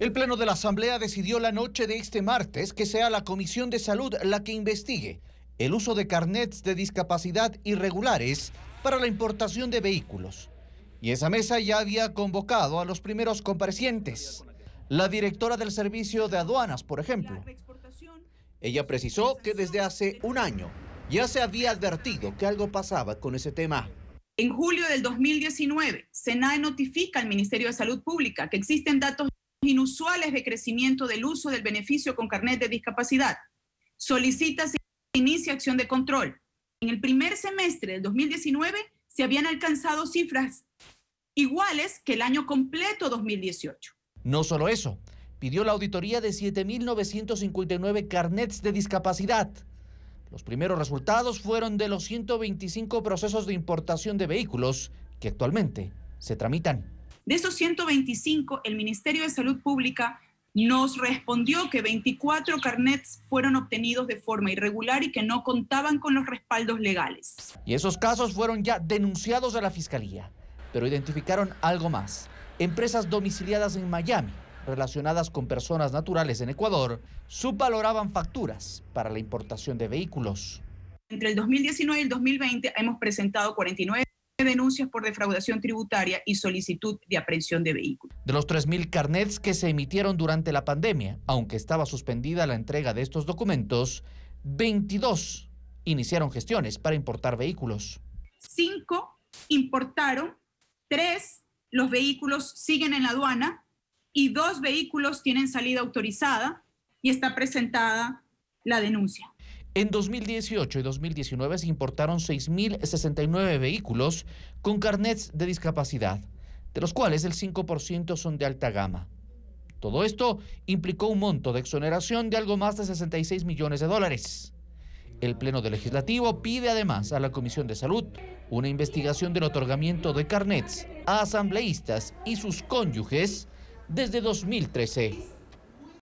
El Pleno de la Asamblea decidió la noche de este martes que sea la Comisión de Salud la que investigue el uso de carnets de discapacidad irregulares para la importación de vehículos. Y esa mesa ya había convocado a los primeros comparecientes, la directora del Servicio de Aduanas, por ejemplo. Ella precisó que desde hace un año ya se había advertido que algo pasaba con ese tema. En julio del 2019, SENAE notifica al Ministerio de Salud Pública que existen datos inusuales de crecimiento del uso del beneficio con carnet de discapacidad. Solicita se inicia acción de control. En el primer semestre del 2019 se habían alcanzado cifras iguales que el año completo 2018. No solo eso, pidió la auditoría de 7.959 carnets de discapacidad. Los primeros resultados fueron de los 125 procesos de importación de vehículos que actualmente se tramitan. De esos 125, el Ministerio de Salud Pública nos respondió que 24 carnets fueron obtenidos de forma irregular y que no contaban con los respaldos legales. Y esos casos fueron ya denunciados a la Fiscalía, pero identificaron algo más. Empresas domiciliadas en Miami relacionadas con personas naturales en Ecuador subvaloraban facturas para la importación de vehículos. Entre el 2019 y el 2020 hemos presentado 49 denuncias por defraudación tributaria y solicitud de aprehensión de vehículos. De los 3.000 carnets que se emitieron durante la pandemia, aunque estaba suspendida la entrega de estos documentos, 22 iniciaron gestiones para importar vehículos. Cinco importaron, tres los vehículos siguen en la aduana y dos vehículos tienen salida autorizada y está presentada la denuncia. En 2018 y 2019 se importaron 6.069 vehículos con carnets de discapacidad, de los cuales el 5% son de alta gama. Todo esto implicó un monto de exoneración de algo más de 66 millones de dólares. El Pleno del Legislativo pide además a la Comisión de Salud una investigación del otorgamiento de carnets a asambleístas y sus cónyuges desde 2013.